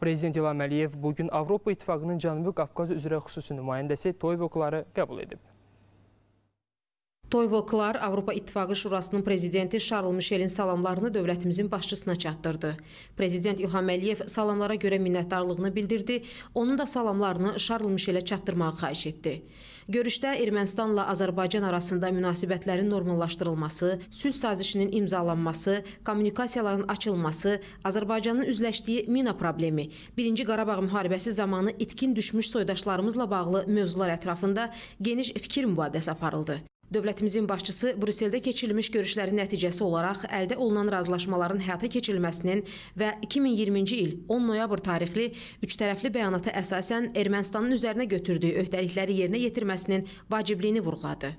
Prezident İlham Əliyev bugün Avropa İttifaqının Cənubi Qafqaz üzrə xüsusi nümayəndəsi Toyvoqları qəbul edib. Toyvo Klar Avropa İttifaqı Şurasının prezidenti Şarl Mişelin salamlarını dövlətimizin başçısına çatdırdı. Prezident İlham Əliyev salamlara görə minnətdarlığını bildirdi, onun da salamlarını Şarl Mişelə çatdırmağı xahiş etdi. Görüşdə Ermənistanla Azərbaycan arasında münasibətlərin normallaşdırılması, sülh sazişinin imzalanması, kommunikasiyaların açılması, Azərbaycanın üzləşdiyi mina problemi, 1-ci Qarabağ müharibəsi zamanı itkin düşmüş soydaşlarımızla bağlı mövzular ətrafında geniş fikir mübadiləsi aparıldı. Dövlətimizin başçısı Brüsseldə keçirilmiş görüşlərin nəticəsi olaraq əldə olunan razılaşmaların həyata keçirilməsinin və 2020-ci il 10 noyabr tarixli üçtərəfli bəyanata əsasən Ermənistanın üzərinə götürdüyü öhdəlikləri yerinə yetirməsinin vacibliyini vurğuladı.